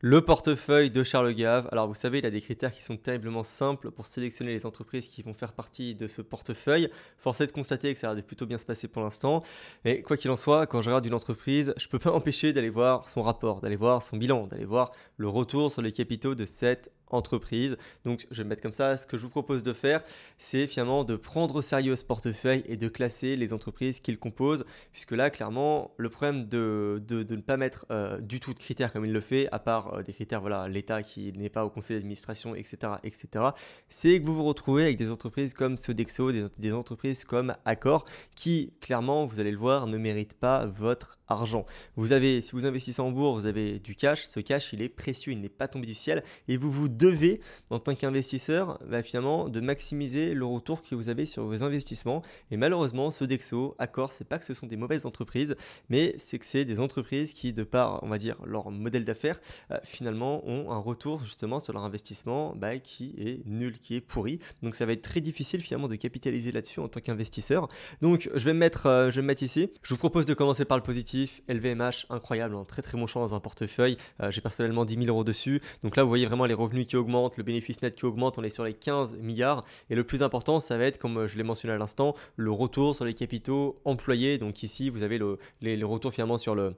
Le portefeuille de Charles Gave, alors vous savez, il a des critères qui sont terriblement simples pour sélectionner les entreprises qui vont faire partie de ce portefeuille. Force est de constater que ça a plutôt bien se passer pour l'instant. Et quoi qu'il en soit, quand je regarde une entreprise, je ne peux pas empêcher d'aller voir son rapport, d'aller voir son bilan, d'aller voir le retour sur les capitaux de cette entreprise. Donc je vais mettre comme ça. Ce que je vous propose de faire, c'est finalement de prendre au sérieux ce portefeuille et de classer les entreprises qu'il compose, puisque là, clairement, le problème de, ne pas mettre euh, du tout de critères comme il le fait, à part euh, des critères, voilà, l'État qui n'est pas au conseil d'administration, etc., etc., c'est que vous vous retrouvez avec des entreprises comme Sodexo, des, des entreprises comme Accor, qui, clairement, vous allez le voir, ne méritent pas votre argent. Vous avez, si vous investissez en bourse, vous avez du cash. Ce cash, il est précieux, il n'est pas tombé du ciel. Et vous vous devez, en tant qu'investisseur, bah, finalement, de maximiser le retour que vous avez sur vos investissements. Et malheureusement, ce Dexo, Accor, c'est pas que ce sont des mauvaises entreprises, mais c'est que c'est des entreprises qui, de par, on va dire, leur modèle d'affaires, euh, finalement, ont un retour justement sur leur investissement bah, qui est nul, qui est pourri. Donc ça va être très difficile finalement de capitaliser là-dessus en tant qu'investisseur. Donc je vais me mettre, euh, je vais me mettre ici. Je vous propose de commencer par le positif LVMH, incroyable, hein, très très bon champ dans un portefeuille. Euh, j'ai personnellement 10 000 euros dessus. Donc là, vous voyez vraiment les revenus qui augmentent, le bénéfice net qui augmente, on est sur les 15 milliards. Et le plus important, ça va être, comme euh, je l'ai mentionné à l'instant, le retour sur les capitaux employés. Donc ici, vous avez le, retour les finalement sur le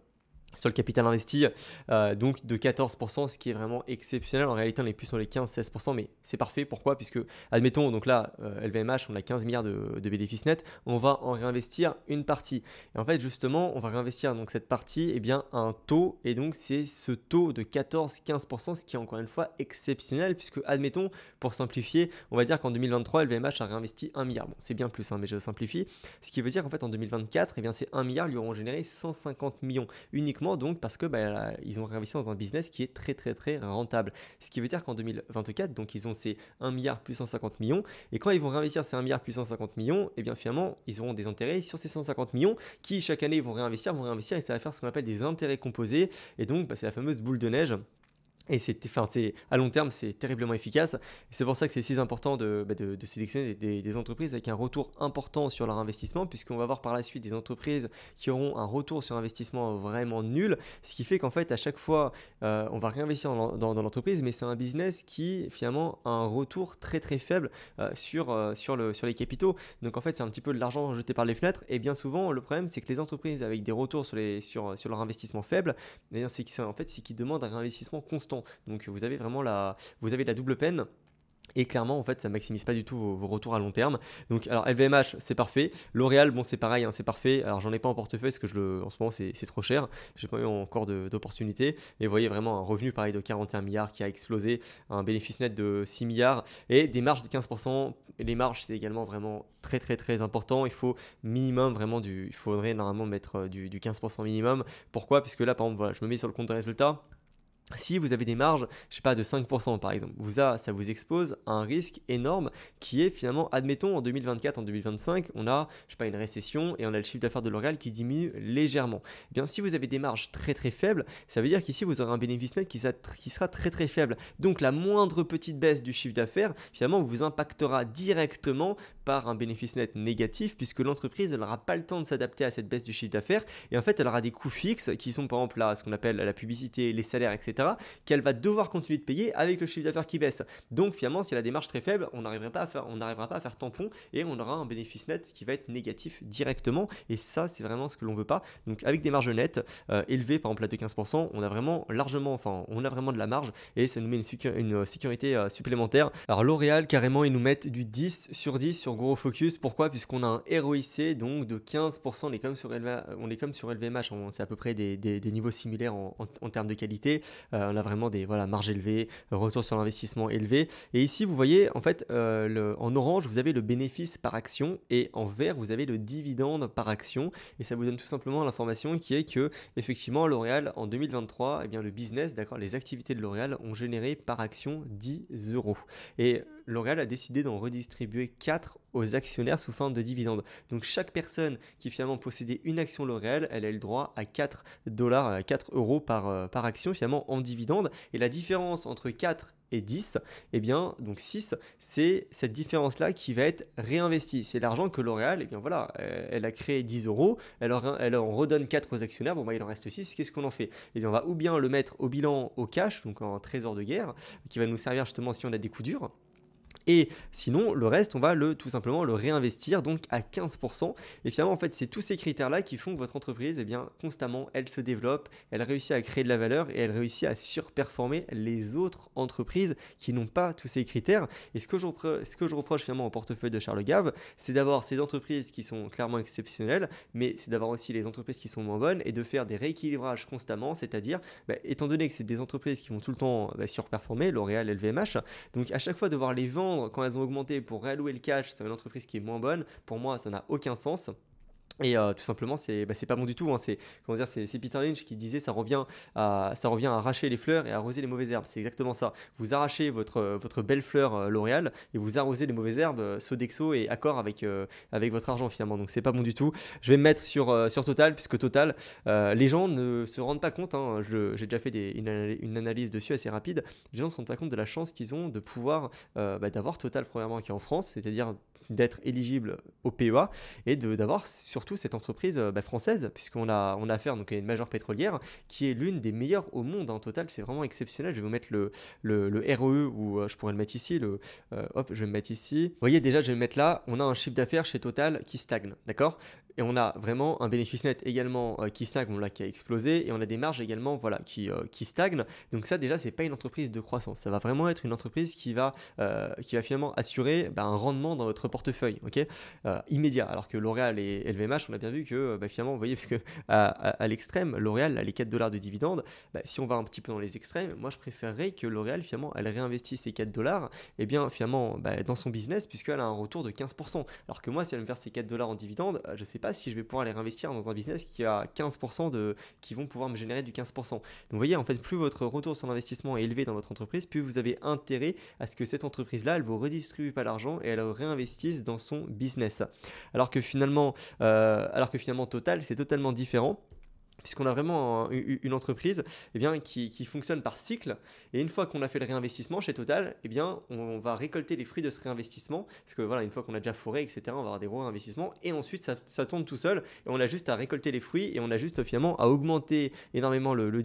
sur le capital investi, euh, donc de 14%, ce qui est vraiment exceptionnel. En réalité, on est plus sur les 15-16%, mais c'est parfait. Pourquoi Puisque, admettons, donc là, LVMH, euh, on a 15 milliards de, bénéfices nets, on va en réinvestir une partie. Et en fait, justement, on va réinvestir donc cette partie et eh bien, à un taux, et donc c'est ce taux de 14-15%, ce qui est encore une fois exceptionnel, puisque, admettons, pour simplifier, on va dire qu'en 2023, LVMH a réinvesti 1 milliard. Bon, c'est bien plus, hein, mais je simplifie. Ce qui veut dire qu'en fait, en 2024, et eh bien, ces 1 milliard lui auront généré 150 millions uniquement donc parce que bah, ils ont réinvesti dans un business qui est très très très rentable. Ce qui veut dire qu'en 2024, donc ils ont ces 1 milliard plus 150 millions, et quand ils vont réinvestir ces 1 milliard plus 150 millions, et eh bien finalement ils auront des intérêts sur ces 150 millions qui chaque année vont réinvestir, vont réinvestir, et ça va faire ce qu'on appelle des intérêts composés, et donc bah, c'est la fameuse boule de neige et c'est, à long terme, c'est terriblement efficace. c'est pour ça que c'est si important de, bah, sélectionner des, entreprises avec un retour important sur leur investissement, puisqu'on va voir par la suite des entreprises qui auront un retour sur investissement vraiment nul. Ce qui fait qu'en fait, à chaque fois, euh, on va réinvestir dans, l'entreprise, mais c'est un business qui finalement a un retour très très faible euh, euh, sur, les capitaux. Donc en fait, c'est un petit peu de l'argent jeté par les fenêtres. Et bien souvent, le problème, c'est que les entreprises avec des retours sur, les, sur, sur leur investissement faible, eh en fait, c'est qu'ils demandent un réinvestissement constant. Donc vous avez vraiment la, vous avez la double peine. Et clairement, en fait, ça maximise pas du tout vos, retours à long terme. Donc, alors LVMH, c'est parfait. L'Oréal, bon, c'est pareil, hein, c'est parfait. Alors, j'en ai pas en portefeuille parce que je le, en ce moment, c'est trop cher. J'ai pas eu encore d'opportunité. Mais vous voyez vraiment un revenu pareil de 41 milliards qui a explosé, un bénéfice net de 6 milliards et des marges de 15%. Les marges, c'est également vraiment très, très, très important. Il faut minimum vraiment du, il faudrait normalement mettre euh, du, 15% minimum. Pourquoi Parce que là, par exemple, je me mets sur le compte de résultat si vous avez des marges, je sais pas, de 5% par exemple, ça vous expose à un risque énorme qui est finalement, admettons, en 2024, en 2025, on a, je sais pas, une récession et on a le chiffre d'affaires de L'Oréal qui diminue légèrement. Eh bien, si vous avez des marges très très faibles, ça veut dire qu'ici vous aurez un bénéfice net qui, sera très très faible. Donc la moindre petite baisse du chiffre d'affaires, finalement, vous impactera directement par un bénéfice net négatif puisque l'entreprise, elle n'aura pas le temps de s'adapter à cette baisse du chiffre d'affaires et en fait, elle aura des coûts fixes qui sont par exemple là, ce qu'on appelle la publicité, les salaires, etc qu'elle va devoir continuer de payer avec le chiffre d'affaires qui baisse. Donc finalement, si la démarche très faible, on n'arrivera pas, à faire, pas à faire tampon et on aura un bénéfice net qui va être négatif directement. Et ça, c'est vraiment ce que l'on veut pas. Donc avec des marges nettes euh, élevées, par exemple de 15%, on a vraiment largement, enfin, on a vraiment de la marge et ça nous met une, sécurité euh, supplémentaire. Alors L'Oréal, carrément, ils nous mettent du 10 sur 10 sur Gros Focus. Pourquoi Puisqu'on a un ROIC donc de 15%. On est comme sur, LVMH, on est comme sur LVMH, c'est à peu près des, niveaux similaires en, termes de qualité. Euh, on a vraiment des voilà, marges élevées, retour sur l'investissement élevé. Et ici, vous voyez, en fait, euh, en orange, vous avez le bénéfice par action et en vert, vous avez le dividende par action. Et ça vous donne tout simplement l'information qui est que, effectivement, L'Oréal, en 2023, eh bien, le business, d'accord, les activités de L'Oréal ont généré par action 10 euros. Et L'Oréal a décidé d'en redistribuer 4 aux actionnaires sous forme de dividendes. Donc chaque personne qui finalement possédait une action L'Oréal, elle a le droit à 4 dollars, 4 euros par, euh, par action finalement en dividende. Et la différence entre 4 et 10, eh bien, donc 6, c'est cette différence-là qui va être réinvestie. C'est l'argent que L'Oréal, eh bien voilà, euh, elle a créé 10 euros, elle en, redonne 4 aux actionnaires, bon, bah, il en reste 6, qu'est-ce qu'on en fait Eh bien, on va ou bien le mettre au bilan au cash, donc en trésor de guerre, qui va nous servir justement si on a des coups durs, et sinon, le reste, on va le, tout simplement le réinvestir donc à 15%. Et finalement, en fait, c'est tous ces critères-là qui font que votre entreprise, eh bien, constamment, elle se développe, elle réussit à créer de la valeur et elle réussit à surperformer les autres entreprises qui n'ont pas tous ces critères. Et ce que je, ce que je reproche finalement au portefeuille de Charles Gave, c'est d'avoir ces entreprises qui sont clairement exceptionnelles, mais c'est d'avoir aussi les entreprises qui sont moins bonnes et de faire des rééquilibrages constamment, c'est-à-dire, bah, étant donné que c'est des entreprises qui vont tout le temps bah, surperformer, L'Oréal, LVMH, donc à chaque fois de voir les vendre quand elles ont augmenté pour réallouer le cash sur une entreprise qui est moins bonne, pour moi, ça n'a aucun sens. Et euh, tout simplement, c'est bah, pas bon du tout. Hein. C'est comment dire, c'est Peter Lynch qui disait ça revient à ça revient à arracher les fleurs et arroser les mauvaises herbes. C'est exactement ça. Vous arrachez votre votre belle fleur euh, L'Oréal et vous arrosez les mauvaises herbes euh, Sodexo et accord avec avec votre argent finalement. Donc c'est pas bon du tout. Je vais me mettre sur sur Total puisque Total, les gens ne se rendent pas compte. Hein. J'ai déjà fait une, analyse, dessus assez rapide. Les gens ne se rendent pas compte de la chance qu'ils ont de pouvoir bah, d'avoir Total premièrement qui est en France, c'est-à-dire d'être éligible au PEA et de d'avoir sur cette entreprise euh, bah, française, puisqu'on a, on a affaire donc, à une majeure pétrolière qui est l'une des meilleures au monde. En total, c'est vraiment exceptionnel. Je vais vous mettre le, le, e ou euh, je pourrais le mettre ici. Le, euh, hop, je vais me mettre ici. Vous voyez déjà, je vais me mettre là. On a un chiffre d'affaires chez Total qui stagne. D'accord et on a vraiment un bénéfice net également euh, qui stagne, bon là qui a explosé, et on a des marges également voilà, qui, euh, qui stagnent. Donc ça déjà, c'est pas une entreprise de croissance. Ça va vraiment être une entreprise qui va, euh, qui va finalement assurer bah, un rendement dans votre portefeuille, ok Immédiat. Alors que L'Oréal et LVMH, on a bien vu que bah, finalement, vous voyez, parce que à, l'extrême, L'Oréal, a les 4 dollars de dividendes, bah, si on va un petit peu dans les extrêmes, moi je préférerais que L'Oréal finalement, elle réinvestisse ces 4 dollars, et bien finalement dans son business, puisqu'elle a un retour de 15%. Alors que moi, si elle me verse ces 4 dollars en dividendes, je sais pas si je vais pouvoir aller réinvestir dans un business qui a 15% de, qui vont pouvoir me générer du 15%. Donc vous voyez, en fait, plus votre retour sur l'investissement est élevé dans votre entreprise, plus vous avez intérêt à ce que cette entreprise-là, elle vous redistribue pas l'argent et elle réinvestisse dans son business. Alors que finalement, euh, alors que finalement Total, c'est totalement différent puisqu'on a vraiment une entreprise eh bien, qui, fonctionne par cycle. Et une fois qu'on a fait le réinvestissement chez Total, eh bien, on va récolter les fruits de ce réinvestissement, parce que voilà, une fois qu'on a déjà fourré, etc., on va avoir des gros réinvestissements, et ensuite ça, ça tombe tout seul, et on a juste à récolter les fruits, et on a juste finalement à augmenter énormément le, le,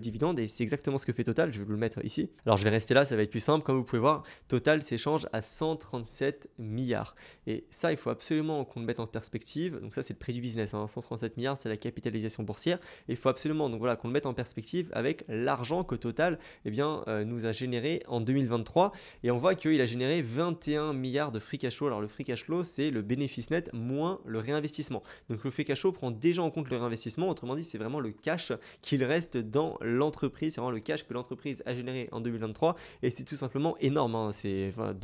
dividende, et c'est exactement ce que fait Total, je vais vous le mettre ici. Alors je vais rester là, ça va être plus simple, comme vous pouvez voir, Total s'échange à 137 milliards. Et ça, il faut absolument qu'on le mette en perspective, donc ça c'est le prix du business, 137 hein. milliards, c'est la capitalisation boursière. il faut absolument donc voilà qu'on le mette en perspective avec l'argent que Total eh bien, euh, nous a généré en 2023. Et on voit qu'il a généré 21 milliards de free cash flow. Alors le free cash flow, c'est le bénéfice net moins le réinvestissement. Donc le free cash flow prend déjà en compte le réinvestissement. Autrement dit, c'est vraiment le cash qu'il reste dans l'entreprise. C'est vraiment le cash que l'entreprise a généré en 2023. Et c'est tout simplement énorme. Hein. C'est enfin,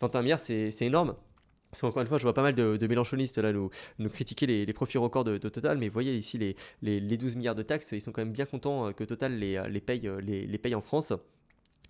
21 milliards, c'est énorme. Parce qu'encore une fois, je vois pas mal de, Mélenchonistes là nous, critiquer les, profits records de, Total, mais voyez ici les, 12 milliards de taxes, ils sont quand même bien contents euh, que Total les, euh, euh, les les paye en France.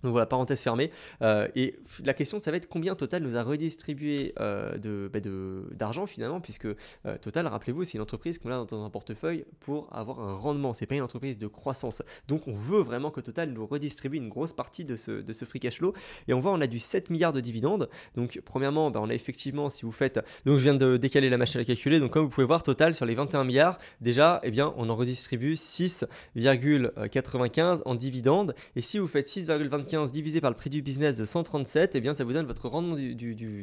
Donc voilà, parenthèse fermée. Euh, et la question, ça va être combien Total nous a redistribué euh, bah, de, d'argent finalement, puisque euh, Total, rappelez-vous, c'est une entreprise qu'on a dans un portefeuille pour avoir un rendement. C'est pas une entreprise de croissance. Donc on veut vraiment que Total nous redistribue une grosse partie de ce, free cash flow. Et on voit, on a du 7 milliards de dividendes. Donc premièrement, bah, on a effectivement, si vous faites, donc je viens de décaler la machine à calculer. Donc comme vous pouvez voir, Total sur les 21 milliards, déjà, eh bien, on en redistribue 6,95 en dividendes. Et si vous faites 6,25 divisé par le prix du business de 137, et eh bien ça vous donne votre rendement du,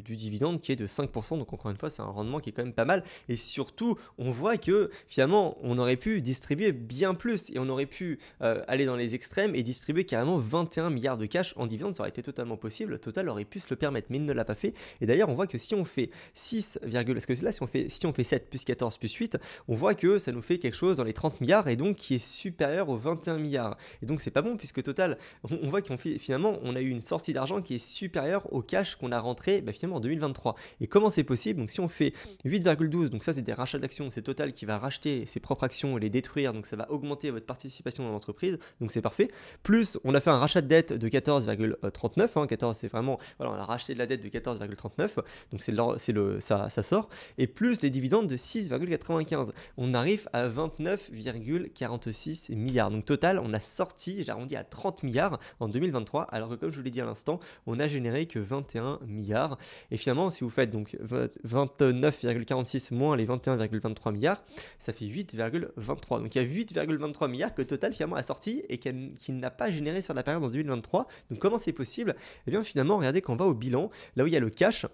dividende qui est de 5%. Donc encore une fois, c'est un rendement qui est quand même pas mal. Et surtout, on voit que finalement, on aurait pu distribuer bien plus et on aurait pu euh, aller dans les extrêmes et distribuer carrément 21 milliards de cash en dividende. Ça aurait été totalement possible. Total aurait pu se le permettre, mais il ne l'a pas fait. Et d'ailleurs, on voit que si on fait 6, parce que là, si on fait, si on fait 7 plus 14 plus 8, on voit que ça nous fait quelque chose dans les 30 milliards et donc qui est supérieur aux 21 milliards. Et donc c'est pas bon puisque Total, on voit qu'on fait finalement, on a eu une sortie d'argent qui est supérieure au cash qu'on a rentré bah, finalement en 2023. Et comment c'est possible Donc si on fait 8,12, donc ça c'est des rachats d'actions, c'est Total qui va racheter ses propres actions et les détruire, donc ça va augmenter votre participation dans l'entreprise, donc c'est parfait. Plus on a fait un rachat de dette de 14,39, 14 hein, c'est vraiment, voilà, on a racheté de la dette de 14,39, donc c'est le, ça, sort, et plus les dividendes de 6,95. On arrive à 29,46 milliards. Donc total, on a sorti, arrondi à 30 milliards en 2023 alors que comme je vous l'ai dit à l'instant, on a généré que 21 milliards. Et finalement, si vous faites donc 29,46 moins les 21,23 milliards, ça fait 8,23. Donc il y a 8,23 milliards que Total finalement a sorti et qui n'a pas généré sur la période en 2023. Donc comment c'est possible Eh bien finalement, regardez qu'on va au bilan, là où il y a le cash,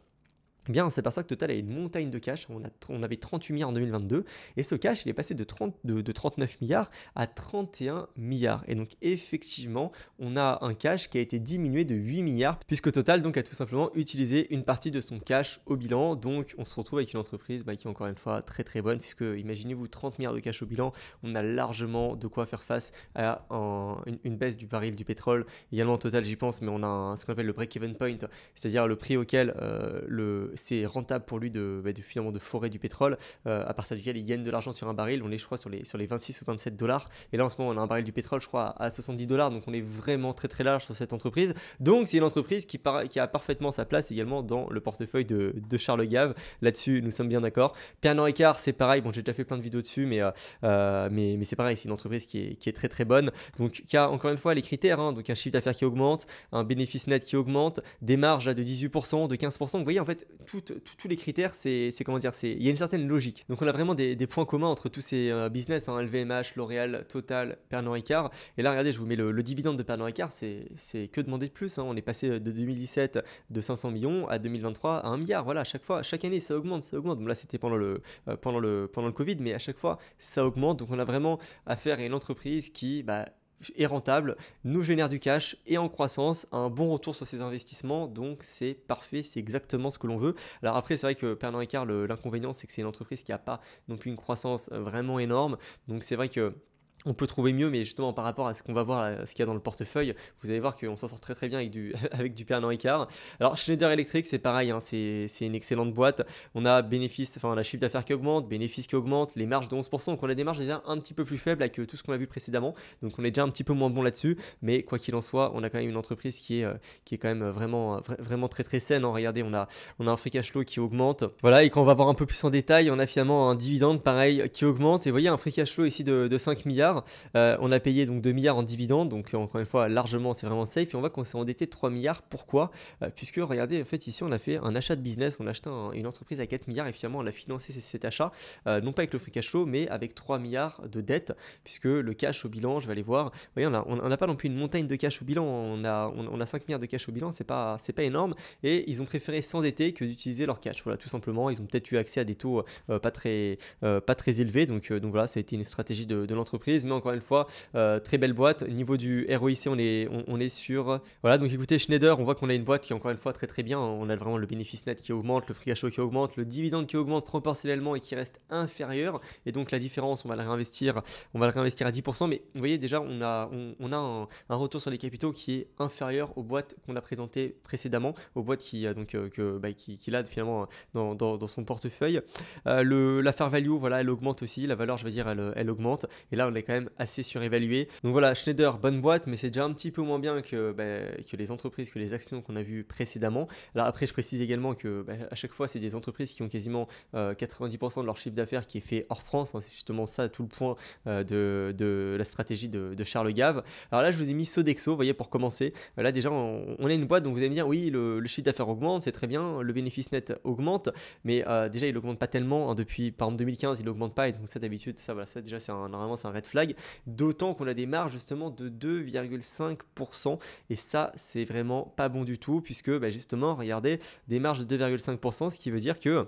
eh bien, on s'aperçoit que Total a une montagne de cash. On, avait 38 milliards en 2022 et ce cash, il est passé de, 39 milliards à 31 milliards. Et donc, effectivement, on a un cash qui a été diminué de 8 milliards puisque Total donc a tout simplement utilisé une partie de son cash au bilan. Donc, on se retrouve avec une entreprise bah, qui est encore une fois très très bonne puisque imaginez-vous 30 milliards de cash au bilan, on a largement de quoi faire face à une, baisse du baril du pétrole. Également, Total, j'y pense, mais on a ce qu'on appelle le break-even point, c'est-à-dire le prix auquel euh, le c'est rentable pour lui bah, de, finalement de forer du pétrole, euh, à partir duquel il gagne de l'argent sur un baril. On est, je crois, sur les, sur les 26 ou 27 dollars. Et là, en ce moment, on a un baril du pétrole, je crois, à 70 dollars. Donc, on est vraiment très, très large sur cette entreprise. Donc, c'est une entreprise qui, qui a parfaitement sa place également dans le portefeuille de, de Charles Gave. Là-dessus, nous sommes bien d'accord. Pernod Ricard, c'est pareil. Bon, j'ai déjà fait plein de vidéos dessus, mais, euh, euh, mais, c'est pareil. C'est une entreprise qui est, très, très bonne. Donc, qui a encore une fois les critères. Hein. donc, un chiffre d'affaires qui augmente, un bénéfice net qui augmente, des marges de 18%, de 15%. Vous voyez, en fait, tous les critères, c'est comment dire, il y a une certaine logique. Donc on a vraiment des, points communs entre tous ces euh, business, hein, LVMH, L'Oréal, Total, Pernod Ricard. Et là, regardez, je vous mets le, dividende de Pernod Ricard, c'est que demander de plus. Hein. On est passé de 2017 de 500 millions à 2023 à 1 milliard. Voilà, à chaque fois, chaque année, ça augmente, ça augmente. là, c'était pendant le, euh, pendant, le, pendant le Covid, mais à chaque fois, ça augmente. Donc on a vraiment affaire à une entreprise qui... Bah, est rentable, nous génère du cash et en croissance, un bon retour sur ses investissements, donc c'est parfait, c'est exactement ce que l'on veut. Alors après, c'est vrai que Pernod Ricard, l'inconvénient, c'est que c'est une entreprise qui n'a pas non plus une croissance euh, vraiment énorme, donc c'est vrai que on peut trouver mieux, mais justement par rapport à ce qu'on va voir, ce qu'il y a dans le portefeuille, vous allez voir qu'on s'en sort très très bien avec du, avec du Pernod Ricard. Alors Schneider Electric, c'est pareil, hein, c'est une excellente boîte. On a bénéfice, enfin la chiffre d'affaires qui augmente, bénéfice qui augmente, les marges de 11%, donc on a des marges déjà un petit peu plus faibles que euh, tout ce qu'on a vu précédemment, donc on est déjà un petit peu moins bon là-dessus, mais quoi qu'il en soit, on a quand même une entreprise qui est, euh, qui est quand même vraiment, vraiment très très saine. En hein. Regardez, on a, on a un free cash flow qui augmente. Voilà, et quand on va voir un peu plus en détail, on a finalement un dividende pareil qui augmente, et vous voyez un free cash flow ici de, de 5 milliards. Euh, on a payé donc 2 milliards en dividendes, donc encore une fois, largement, c'est vraiment safe. Et on voit qu'on s'est endetté 3 milliards. Pourquoi euh, Puisque regardez, en fait, ici, on a fait un achat de business, on a acheté une entreprise à 4 milliards et finalement, on a financé cet achat, euh, non pas avec le free cash flow, mais avec 3 milliards de dettes, puisque le cash au bilan, je vais aller voir, vous voyez, on n'a pas non plus une montagne de cash au bilan, on a, 5 milliards de cash au bilan, c'est pas, pas énorme. Et ils ont préféré s'endetter que d'utiliser leur cash. Voilà, tout simplement, ils ont peut-être eu accès à des taux pas, très, élevés. Donc, voilà, ça a été une stratégie de l'entreprise encore une fois, euh, très belle boîte. Au niveau du ROIC, on est, on, est sur. Voilà, donc écoutez, Schneider, on voit qu'on a une boîte qui encore une fois très très bien. On a vraiment le bénéfice net qui augmente, le free cash flow qui augmente, le dividende qui augmente proportionnellement et qui reste inférieur. Et donc la différence, on va la réinvestir, on va la réinvestir à 10%. Mais vous voyez déjà, on a, on, a un, retour sur les capitaux qui est inférieur aux boîtes qu'on a présenté précédemment, aux boîtes qui euh, donc euh, que bah, qui, qui finalement dans, dans, son portefeuille. le, la fair value, voilà, elle augmente aussi, la valeur, je vais dire, elle, elle augmente. Et là, on est quand assez surévalué. Donc voilà, Schneider, bonne boîte, mais c'est déjà un petit peu moins bien que, bah, que les entreprises, que les actions qu'on a vu précédemment. là après, je précise également que bah, à chaque fois, c'est des entreprises qui ont quasiment 90% euh, de leur chiffre d'affaires qui est fait hors France. Hein. c'est justement ça tout le point euh, de, la stratégie de, Charles Gave. Alors là, je vous ai mis Sodexo, voyez, pour commencer. Là, déjà, on, a une boîte, donc vous allez me dire, oui, le, chiffre d'affaires augmente, c'est très bien, le bénéfice net augmente, mais euh, déjà, il augmente pas tellement. Hein. depuis, par exemple, 2015, il augmente pas, et donc ça, d'habitude, ça, voilà, ça, déjà, c'est normalement, c'est un red flag d'autant qu'on a des marges justement de 2,5%. Et ça, c'est vraiment pas bon du tout, puisque bah, justement, regardez, des marges de 2,5%, ce qui veut dire que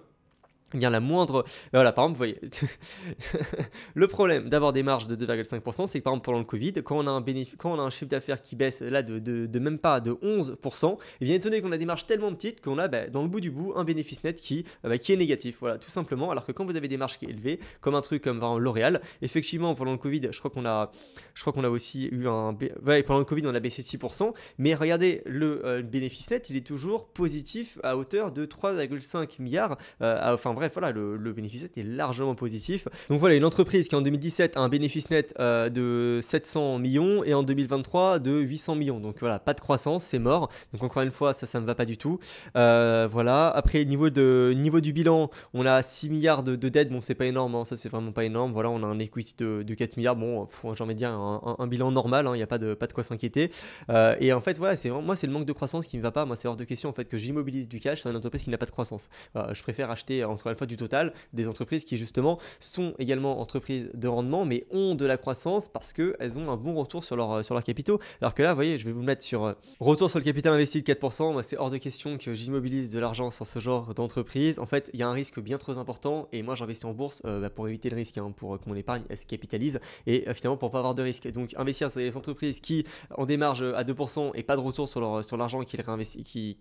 eh bien la moindre... Ben voilà, par exemple, vous voyez, le problème d'avoir des marges de 2,5%, c'est que par exemple pendant le Covid, quand on a un, quand on a un chiffre d'affaires qui baisse là de, de, même pas de 11%, eh bien étonné qu'on a des marges tellement petites qu'on a ben, dans le bout du bout un bénéfice net qui, eh ben, qui est négatif, voilà, tout simplement, alors que quand vous avez des marges qui est élevées, comme un truc comme L'Oréal, effectivement pendant le Covid, je crois qu'on a, je crois qu'on a aussi eu un... Ouais, pendant le Covid, on a baissé de 6%, mais regardez, euh, le bénéfice net, il est toujours positif à hauteur de 3,5 milliards, euh, à, enfin bref, voilà, le, bénéfice net est largement positif. Donc voilà, une entreprise qui en 2017 a un bénéfice net euh, de 700 millions et en 2023 de 800 millions. Donc voilà, pas de croissance, c'est mort. Donc encore une fois, ça, ça me va pas du tout. Euh, voilà, après, niveau, de, niveau du bilan, on a 6 milliards de, dettes. Bon, c'est pas énorme, hein, ça c'est vraiment pas énorme. Voilà, on a un equity de, 4 milliards. Bon, j'ai envie de dire un, bilan normal, hein, il n'y a pas de, pas de quoi s'inquiéter. Euh, et en fait, voilà, c'est moi, c'est le manque de croissance qui me va pas. Moi, c'est hors de question en fait que j'immobilise du cash sur une entreprise qui n'a pas de croissance. je préfère acheter entre fois du total des entreprises qui justement sont également entreprises de rendement mais ont de la croissance parce que elles ont un bon retour sur, leur, sur leurs capitaux. Alors que là, vous voyez, je vais vous mettre sur euh, retour sur le capital investi de 4%. c'est hors de question que j'immobilise de l'argent sur ce genre d'entreprise. En fait, il y a un risque bien trop important et moi, j'investis en bourse euh, bah, pour éviter le risque, hein, pour euh, que mon épargne se capitalise et finalement pour pas avoir de risque. Donc, investir sur des entreprises qui en des à 2% et pas de retour sur, leur, sur l'argent qu'elles réinvestissent, qui,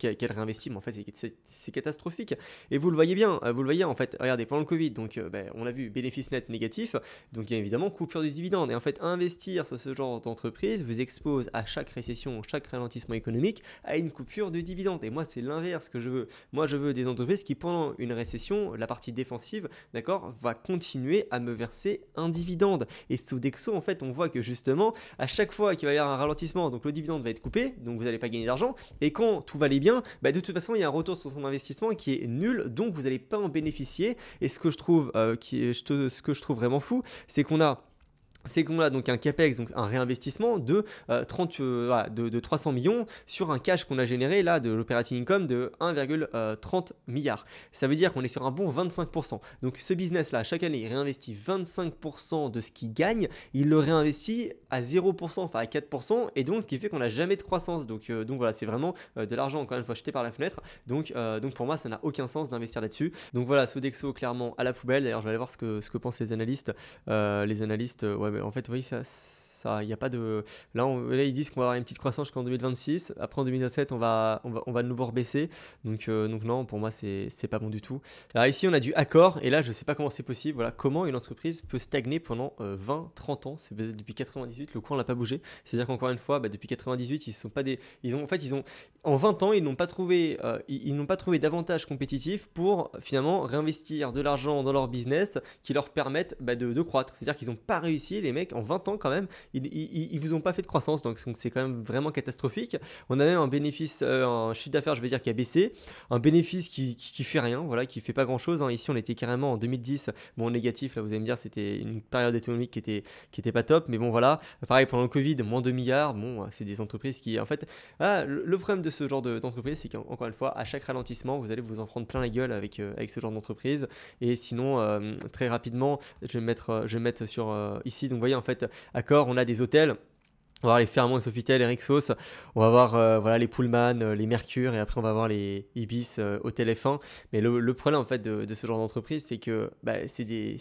mais en fait, c'est catastrophique. Et vous le voyez bien, vous le voyez en fait. Regardez, pendant le Covid, donc euh, ben, on a vu, bénéfice net négatif, donc il y a évidemment coupure du dividende. Et en fait, investir sur ce genre d'entreprise vous expose à chaque récession, chaque ralentissement économique, à une coupure du dividende. Et moi, c'est l'inverse que je veux. Moi, je veux des entreprises qui, pendant une récession, la partie défensive, d'accord, va continuer à me verser un dividende. Et sous Dexo, en fait, on voit que justement, à chaque fois qu'il va y avoir un ralentissement, donc le dividende va être coupé, donc vous n'allez pas gagner d'argent. Et quand tout va aller bien, ben, de toute façon, il y a un retour sur son investissement qui est nul, donc vous n'allez pas en bénéficier bénéficier. Et ce que je trouve, euh, qui est, ce que je trouve vraiment fou, c'est qu'on a c'est qu'on a donc un capex, donc un réinvestissement de, 30, euh, euh, de, 300 millions sur un cash qu'on a généré là de l'operating income de 1,30 euh, milliard. Ça veut dire qu'on est sur un bon 25%. Donc ce business là, chaque année, il réinvestit 25% de ce qu'il gagne, il le réinvestit à 0%, enfin à 4%, et donc ce qui fait qu'on n'a jamais de croissance. Donc, donc voilà, c'est vraiment de l'argent encore une fois jeté par la fenêtre. Donc, donc pour moi, ça n'a aucun sens d'investir là-dessus. Donc voilà, Sodexo clairement à la poubelle. D'ailleurs, je vais aller voir ce que, ce que pensent les analystes. les analystes, ouais, en fait, oui, ça, ça, il n'y a pas de. Là, on, là ils disent qu'on va avoir une petite croissance jusqu'en 2026. Après, en 2027, on va, on va, de nouveau rebaisser. Donc, euh, donc non, pour moi, c'est, c'est pas bon du tout. Alors ici, on a du accord. Et là, je ne sais pas comment c'est possible. Voilà, comment une entreprise peut stagner pendant 20, euh, 30 ans C'est depuis 98, le cours n'a pas bougé. C'est-à-dire qu'encore une fois, bah, depuis 98, ils sont pas des. Ils ont, en fait, ils ont, en 20 ans, ils n'ont pas trouvé, euh, ils, n'ont pas trouvé d'avantage compétitif pour finalement réinvestir de l'argent dans leur business qui leur permettent bah, de, croître. C'est-à-dire qu'ils n'ont pas réussi, les mecs, en 20 ans quand même, ils, ne vous ont pas fait de croissance, donc c'est quand même vraiment catastrophique. On a même un bénéfice, euh, en un chiffre d'affaires, je veux dire, qui a baissé, un bénéfice qui, qui, fait rien, voilà, qui fait pas grand-chose. Hein. Ici, on était carrément en 2010, bon, négatif, là, vous allez me dire, c'était une période économique qui était, qui était pas top, mais bon, voilà. Pareil, pendant le Covid, moins 2 milliards, bon, c'est des entreprises qui, en fait, ah, le, le problème de ce genre d'entreprise, c'est qu'encore une fois, à chaque ralentissement, vous allez vous en prendre plein la gueule avec, euh, avec ce genre d'entreprise. Et sinon, euh, très rapidement, je vais mettre, euh, je vais mettre sur ici. Donc, vous voyez, en fait, à on a des hôtels. On va voir les Fairmont Sofitel, les On va voir voilà, les Pullman, les Mercure et après on va voir les Ibis, Hôtel F1. Mais le, problème en fait de, ce genre d'entreprise, c'est que bah, c'est des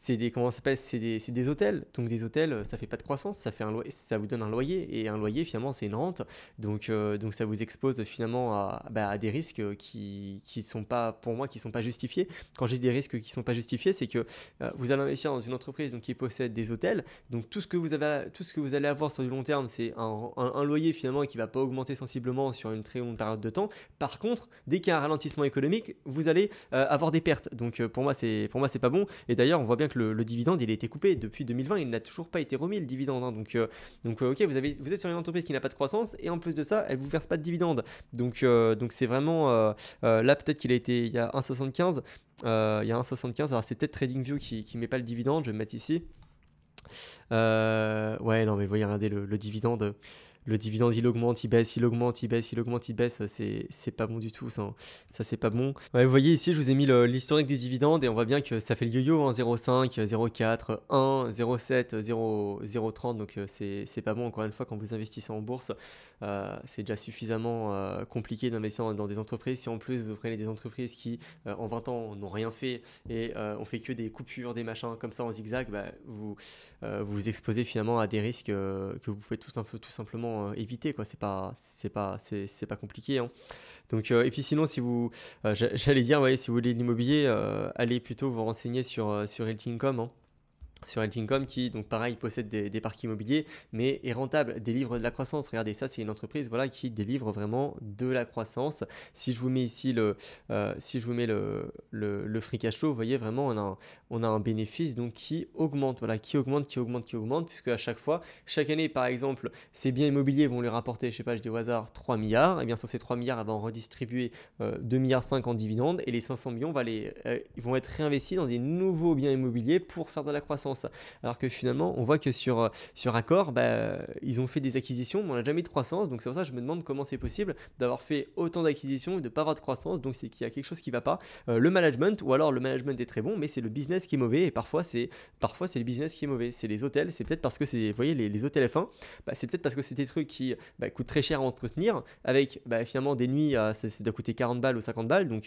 c'est des comment s'appelle c'est des, hôtels donc des hôtels ça fait pas de croissance ça fait un loyer ça vous donne un loyer et un loyer finalement c'est une rente donc euh, donc ça vous expose finalement bah, à, des risques qui qui sont pas pour moi qui sont pas justifiés quand j'ai des risques qui sont pas justifiés c'est que euh, vous allez investir dans une entreprise qui possède des hôtels donc tout ce que vous avez tout ce que vous allez avoir sur du long terme c'est un, loyer finalement qui va pas augmenter sensiblement sur une très longue période de temps par contre dès qu'il y a un ralentissement économique vous allez euh, avoir des pertes donc pour moi c'est pour moi c'est pas bon et d'ailleurs on voit bien le, dividende, il a été coupé. Depuis 2020, il n'a toujours pas été remis, le dividende. Hein. Donc, euh, donc euh, ok, vous, avez, vous êtes sur une entreprise qui n'a pas de croissance, et en plus de ça, elle vous verse pas de dividende. Donc, euh, donc c'est vraiment... là, peut-être qu'il a été... Il y a 1,75. il y a 1,75. Alors, c'est peut-être TradingView qui met pas le dividende. Je vais mettre ici. ouais, non, mais voyez, regardez, le dividende le dividende il augmente, il baisse, il augmente, il baisse, il augmente, il baisse, c'est pas bon du tout, ça, ça c'est pas bon. vous voyez ici, je vous ai mis l'historique du dividende et on voit bien que ça fait le yo-yo, 0,5, 0,4, 1, 0,7, 0,30, donc euh, c'est pas bon encore une fois quand vous investissez en bourse. Euh, c'est déjà suffisamment euh, compliqué d'investir dans des entreprises. Si en plus vous prenez des entreprises qui euh, en 20 ans n'ont rien fait et on fait que des coupures, des machins comme ça en zigzag, bah, vous vous exposez finalement à des risques que vous pouvez tout, simplement éviter. C'est pas, compliqué. Hein. Donc, et puis sinon, si vous, j'allais dire, si vous voulez l'immobilier, allez plutôt vous renseigner sur, sur Realty sur Eltingcom qui, donc pareil, possède des, parcs immobiliers, mais est rentable, délivre de la croissance. Regardez, ça c'est une entreprise voilà, qui délivre vraiment de la croissance. Si je vous mets ici le, euh, si je vous mets le, le, free cash flow, vous voyez vraiment on a, un, on a un bénéfice donc qui augmente, voilà, qui augmente, qui augmente, qui augmente, puisque à chaque fois, chaque année par exemple, ces biens immobiliers vont lui rapporter, je sais pas, je dis au hasard, 3 milliards, et eh bien sur ces 3 milliards, elle va en redistribuer 2,5 euh, milliards en dividendes, et les 500 millions euh, vont être réinvestis dans des nouveaux biens immobiliers pour faire de la croissance. Alors que finalement, on voit que sur, euh, sur Accor, bah, euh, ils ont fait des acquisitions, mais on n'a jamais de croissance. Donc c'est pour ça que je me demande comment c'est possible d'avoir fait autant d'acquisitions et de ne pas avoir de croissance. Donc c'est qu'il y a quelque chose qui ne va pas. Euh, le management, ou alors le management est très bon, mais c'est le business qui est mauvais. Et parfois, c'est parfois c'est le business qui est mauvais. C'est les hôtels. C'est peut-être parce que c'est, vous voyez, les, hôtels F1, bah, c'est peut-être parce que c'est des trucs qui bah, coûtent très cher à entretenir, avec finalement des nuits, c'est ça, doit coûter 40 balles ou 50 balles. Donc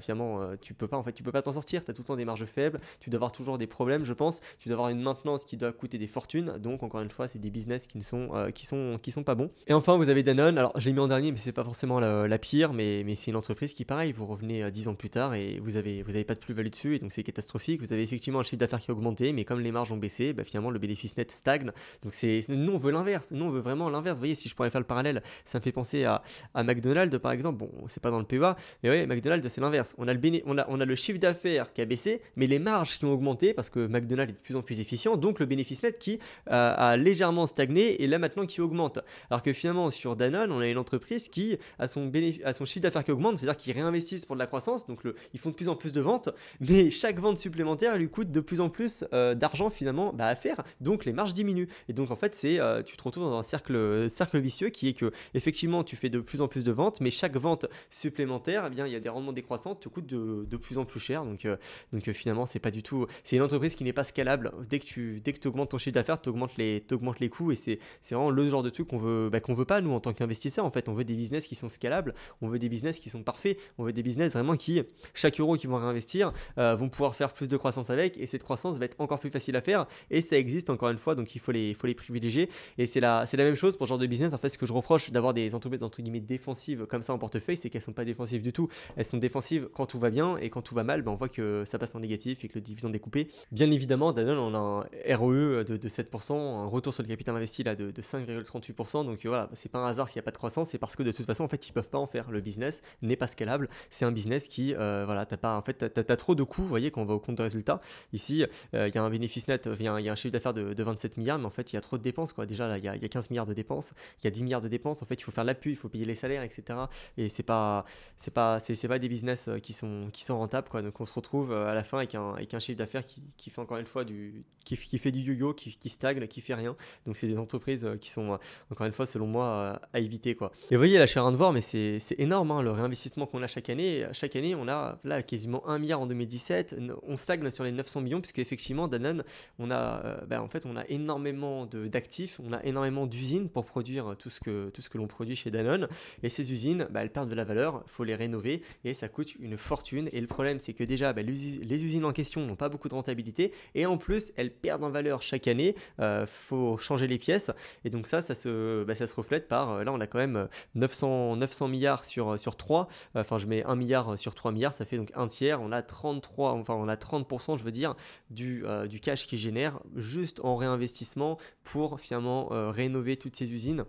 finalement, tu peux pas, en fait, tu peux pas t'en sortir. Tu as tout le temps des marges faibles. Tu dois avoir toujours des problèmes, je pense d'avoir une maintenance qui doit coûter des fortunes. Donc, encore une fois, c'est des business qui ne sont, euh, qui sont, qui sont pas bons. Et enfin, vous avez Danone. Alors, je l'ai mis en dernier, mais c'est pas forcément la, pire, mais, mais c'est une entreprise qui, pareil, vous revenez 10 euh, ans plus tard et vous avez, vous avez pas de plus-value dessus, et donc c'est catastrophique. Vous avez effectivement un chiffre d'affaires qui a augmenté, mais comme les marges ont baissé, bah, finalement, le bénéfice net stagne. Donc, c'est, nous, on veut l'inverse. Nous, on veut vraiment l'inverse. Vous voyez, si je pourrais faire le parallèle, ça me fait penser à, McDonald's, par exemple. Bon, c'est pas dans le PEA, mais oui, McDonald's, c'est l'inverse. On a le, on a, on a le chiffre d'affaires qui a baissé, mais les marges qui ont augmenté parce que McDonald's est plus plus efficient, donc le bénéfice net qui euh, a, légèrement stagné et là maintenant qui augmente. Alors que finalement sur Danone, on a une entreprise qui a son, son chiffre d'affaires qui augmente, c'est-à-dire qu'ils réinvestissent pour de la croissance, donc ils font de plus en plus de ventes, mais chaque vente supplémentaire lui coûte de plus en plus euh, d'argent finalement bah, à faire, donc les marges diminuent. Et donc en fait, c'est euh, tu te retrouves dans un cercle, cercle vicieux qui est que effectivement tu fais de plus en plus de ventes, mais chaque vente supplémentaire, eh bien il y a des rendements décroissants, te coûte de, plus en plus cher. Donc, donc finalement, c'est pas du tout. C'est une entreprise qui n'est pas scalable Dès que tu dès que augmentes ton chiffre d'affaires, tu augmentes les, augmentes les coûts et c'est vraiment le genre de truc qu'on veut, bah, qu'on veut pas, nous, en tant qu'investisseurs. En fait, on veut des business qui sont scalables, on veut des business qui sont parfaits, on veut des business vraiment qui, chaque euro qu'ils vont réinvestir, euh, vont pouvoir faire plus de croissance avec et cette croissance va être encore plus facile à faire et ça existe encore une fois, donc il faut les, faut les privilégier. Et c'est la, la même chose pour ce genre de business. En fait, ce que je reproche d'avoir des entreprises entre guillemets défensives comme ça en portefeuille, c'est qu'elles ne sont pas défensives du tout. Elles sont défensives quand tout va bien et quand tout va mal, bah, on voit que ça passe en négatif et que le dividende est coupé. Bien évidemment, Danone on a un ROE e de, 7%, un retour sur le capital investi là, de, 5,38%. Donc euh, voilà, c'est pas un hasard s'il n'y a pas de croissance, c'est parce que de toute façon, en fait, ils peuvent pas en faire. Le business n'est pas scalable. C'est un business qui, euh, voilà, t'as pas, en fait, as trop de coûts, vous voyez, quand on va au compte de résultat. Ici, euh, il y a un bénéfice net, il y, a un chiffre d'affaires de, 27 milliards, mais en fait, il y a trop de dépenses, quoi. Déjà, là, il y, a, 15 milliards de dépenses, il y a 10 milliards de dépenses. En fait, il faut faire l'appui, il faut payer les salaires, etc. Et c'est pas, c'est pas, c'est, pas des business qui sont, qui sont rentables, quoi. Donc on se retrouve à la fin avec un, avec un chiffre d'affaires qui, qui fait encore une fois du qui, fait du yo-yo, qui, stagne, qui fait rien. Donc c'est des entreprises euh, qui sont, euh, encore une fois, selon moi, euh, à éviter. Quoi. Et vous voyez, la chair de voir, mais c'est énorme hein, le réinvestissement qu'on a chaque année. Chaque année, on a là quasiment 1 milliard en 2017. On stagne sur les 900 millions, puisque effectivement, Danone, on a, ben, en fait, on a énormément d'actifs, on a énormément d'usines pour produire tout ce que, tout ce que l'on produit chez Danone. Et ces usines, ben, elles perdent de la valeur, il faut les rénover et ça coûte une fortune. Et le problème, c'est que déjà, ben, les usines en question n'ont pas beaucoup de rentabilité. Et en plus, elles perdent en valeur chaque année. Euh, faut changer les pièces. Et donc ça, ça se, bah, reflète par, euh, là on a quand même 900, euh, milliards sur, 3, enfin je mets 1 milliard sur 3 milliards, ça fait donc un tiers, on a 33, enfin on a 30% je veux dire, du, cash qui génère juste en réinvestissement pour finalement rénover toutes ces usines.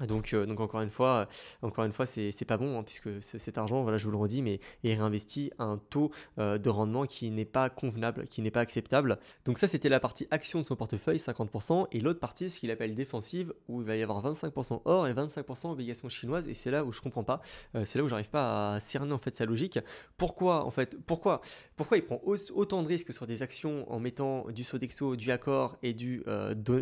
Donc, euh, donc encore une fois, encore une fois, c'est pas bon hein, puisque cet argent, voilà, je vous le redis, mais est réinvesti à un taux euh, de rendement qui n'est pas convenable, qui n'est pas acceptable. Donc ça, c'était la partie action de son portefeuille, 50%, et l'autre partie, ce qu'il appelle défensive, où il va y avoir 25% or et 25% obligations chinoises. Et c'est là où je comprends pas, euh, c'est là où j'arrive pas à cerner en fait sa logique. Pourquoi en fait, pourquoi, pourquoi il prend autant de risques sur des actions en mettant du Sodexo, du Accor et du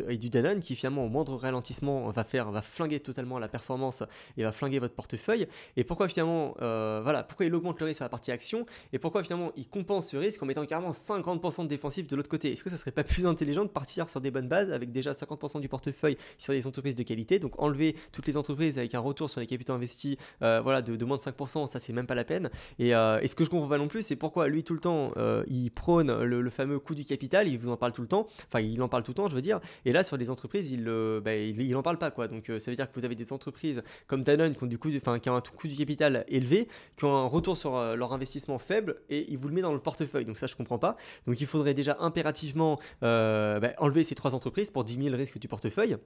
et du Danone, qui finalement au moindre ralentissement va faire, va flinguer totalement la performance, et va flinguer votre portefeuille. Et pourquoi finalement, euh, voilà, pourquoi il augmente le risque sur la partie action et pourquoi finalement il compense ce risque en mettant carrément 50% de défensif de l'autre côté Est-ce que ça serait pas plus intelligent de partir sur des bonnes bases avec déjà 50% du portefeuille sur des entreprises de qualité Donc enlever toutes les entreprises avec un retour sur les capitaux investis, euh, voilà, de, moins de 5%, ça c'est même pas la peine. Euh, et, ce que je comprends pas non plus, c'est pourquoi lui tout le temps il prône le, fameux coût du capital, il vous en parle tout le temps, enfin il en parle tout le temps, je veux dire. Et là sur les entreprises, il, bah, il en parle pas quoi. Donc ça veut dire vous avez des entreprises comme Danone qui ont, du coup, enfin, qui un coût du capital élevé, qui ont un retour sur euh, leur investissement faible et ils vous le mettent dans le portefeuille. Donc ça, je comprends pas. Donc il faudrait déjà impérativement euh, bah, enlever ces trois entreprises pour diminuer le risque du portefeuille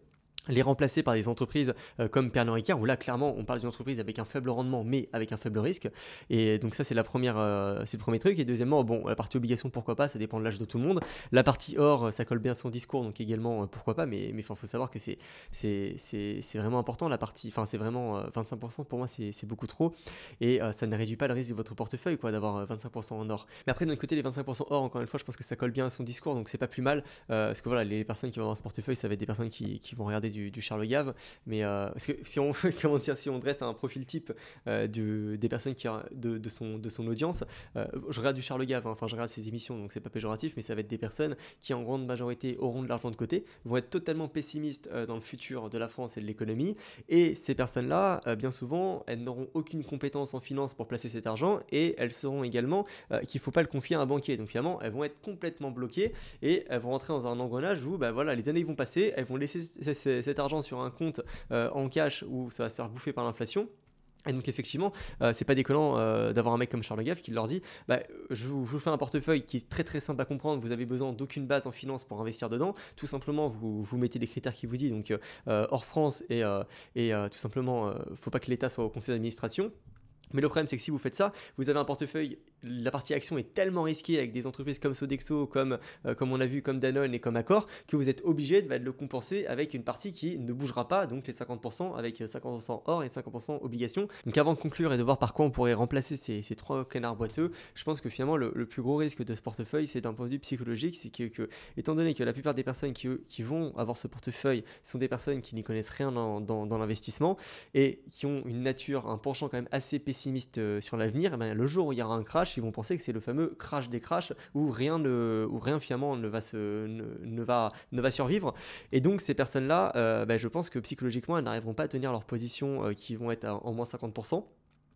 les remplacer par des entreprises euh, comme Pernod Ricard, où là, clairement, on parle d'une entreprise avec un faible rendement, mais avec un faible risque. Et donc ça, c'est la première, euh, c'est le premier truc. Et deuxièmement, bon, la partie obligation, pourquoi pas, ça dépend de l'âge de tout le monde. La partie or, ça colle bien à son discours, donc également, euh, pourquoi pas, mais il faut savoir que c'est, c'est, vraiment important. La partie, enfin, c'est vraiment 25%, pour moi, c'est, beaucoup trop. Et ça ne réduit pas le risque de votre portefeuille, quoi, d'avoir 25% en or. Mais après, d'un côté, les 25% or, encore une fois, je pense que ça colle bien à son discours, donc c'est pas plus mal. parce que voilà, les personnes qui vont avoir ce portefeuille, ça va être des personnes qui, qui vont regarder du du, Charles Gave, mais euh, que si on, comment dire, si on dresse un profil type euh, des personnes qui de, de, son, de son audience, euh, je regarde du Charles Gave, hein. enfin je regarde ses émissions, donc c'est pas péjoratif, mais ça va être des personnes qui en grande majorité auront de l'argent de côté, vont être totalement pessimistes dans le futur de la France et de l'économie, et ces personnes-là, bien souvent, elles n'auront aucune compétence en finance pour placer cet argent, et elles sauront également qu'il ne faut pas le confier à un banquier. Donc finalement, elles vont être complètement bloquées et elles vont rentrer dans un engrenage où, ben voilà, les années vont passer, elles vont laisser argent sur un compte euh, en cash où ça va se faire bouffer par l'inflation. Et donc effectivement, euh, c'est pas déconnant euh, d'avoir un mec comme Charles gaffe qui leur dit bah, je, vous, fais un portefeuille qui est très très simple à comprendre, vous avez besoin d'aucune base en finance pour investir dedans, tout simplement vous, vous mettez les critères qui vous dit, donc hors France et, et tout simplement faut pas que l'État soit au conseil d'administration. Mais le problème c'est que si vous faites ça, vous avez un portefeuille la partie action est tellement risquée avec des entreprises comme Sodexo, comme, euh, comme on a vu, comme Danone et comme Accor, que vous êtes obligé de, bah, le compenser avec une partie qui ne bougera pas, donc les 50% avec 50% euh, or et 50% obligation. Donc avant de conclure et de voir par quoi on pourrait remplacer ces, ces trois canards boiteux, je pense que finalement le, plus gros risque de ce portefeuille, c'est d'un point de vue psychologique, c'est que, étant donné que la plupart des personnes qui, vont avoir ce portefeuille sont des personnes qui n'y connaissent rien dans, dans, dans l'investissement et qui ont une nature, un penchant quand même assez pessimiste euh, sur l'avenir, eh ben, le jour où il y aura un crash, ils vont penser que c'est le fameux crash des crashs où rien, ne, rien finalement ne va, se, ne, va, ne va survivre. Et donc ces personnes-là, euh, bah, je pense que psychologiquement, elles n'arriveront pas à tenir leur position euh, qui vont être en moins 50%.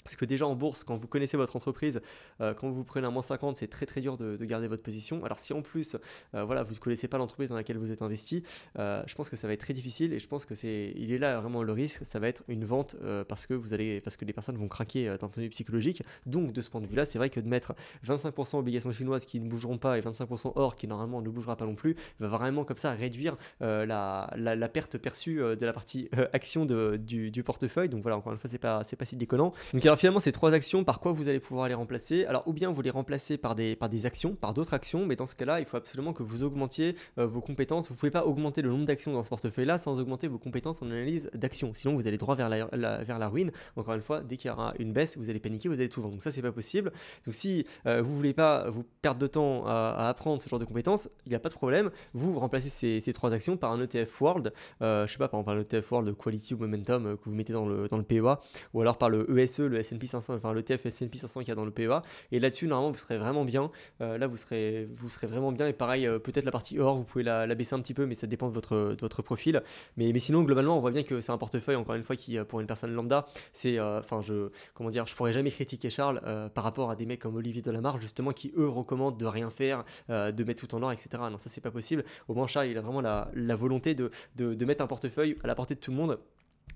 Parce que déjà en bourse, quand vous connaissez votre entreprise, euh, quand vous prenez un moins 50, c'est très très dur de, garder votre position. Alors si en plus, euh, voilà, vous ne connaissez pas l'entreprise dans laquelle vous êtes investi, euh, je pense que ça va être très difficile et je pense que c'est, il est là vraiment le risque. Ça va être une vente parce que vous allez, parce que les personnes vont craquer d'un point de vue psychologique. Donc de ce point de vue-là, c'est vrai que de mettre 25% obligations chinoises qui ne bougeront pas et 25% or qui normalement ne bougera pas non plus, va vraiment comme ça réduire la, perte perçue de la partie action du, portefeuille. Donc voilà, encore une fois, c'est pas c'est pas si déconnant. Alors finalement ces trois actions, par quoi vous allez pouvoir les remplacer Alors ou bien vous les remplacez par des, par des actions, par d'autres actions, mais dans ce cas-là, il faut absolument que vous augmentiez euh, vos compétences. Vous ne pouvez pas augmenter le nombre d'actions dans ce portefeuille-là sans augmenter vos compétences en analyse d'actions. Sinon, vous allez droit vers la, vers la ruine. Encore une fois, dès qu'il y aura une baisse, vous allez paniquer, vous allez tout vendre. Donc ça, c'est pas possible. Donc si euh, vous voulez pas vous perdre de temps à, apprendre ce genre de compétences, il n'y a pas de problème. Vous remplacez ces, trois actions par un ETF World, euh, je sais pas, par exemple un ETF World Quality ou Momentum que vous mettez dans le, dans le PEA, ou alors par le ESE, e, le S&P 500, enfin l'ETF S&P 500 qu'il y a dans le PEA. Et là-dessus, normalement, vous serez vraiment bien. Euh, là, vous serez, vous serez vraiment bien. Et pareil, euh, peut-être la partie or, vous pouvez la, baisser un petit peu, mais ça dépend de votre, de votre profil. Mais, mais sinon, globalement, on voit bien que c'est un portefeuille, encore une fois, qui, euh, pour une personne lambda, c'est, enfin, je, comment dire, je pourrais jamais critiquer Charles par rapport à des mecs comme Olivier Delamarre, justement, qui eux recommandent de rien faire, de mettre tout en or, etc. Non, ça, c'est pas possible. Au moins, Charles, il a vraiment la, la volonté de, de mettre un portefeuille à la portée de tout le monde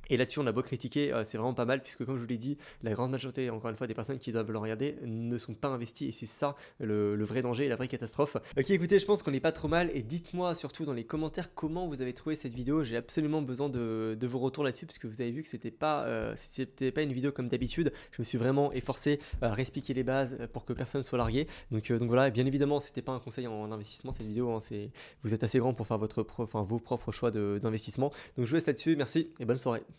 et là-dessus, on a beau critiquer, euh, c'est vraiment pas mal, puisque comme je vous l'ai dit, la grande majorité, encore une fois, des personnes qui doivent le regarder ne sont pas investies, et c'est ça le, vrai danger et la vraie catastrophe. Ok, écoutez, je pense qu'on n'est pas trop mal, et dites-moi surtout dans les commentaires comment vous avez trouvé cette vidéo, j'ai absolument besoin de, vos retours là-dessus, puisque vous avez vu que c'était pas, euh, c'était pas une vidéo comme d'habitude, je me suis vraiment efforcé euh, à réexpliquer les bases pour que personne soit largué, donc, donc voilà, et bien évidemment, c'était pas un conseil en, investissement cette vidéo, hein, vous êtes assez grand pour faire votre, vos propres choix d'investissement, donc je vous laisse là-dessus, merci, et bonne soirée.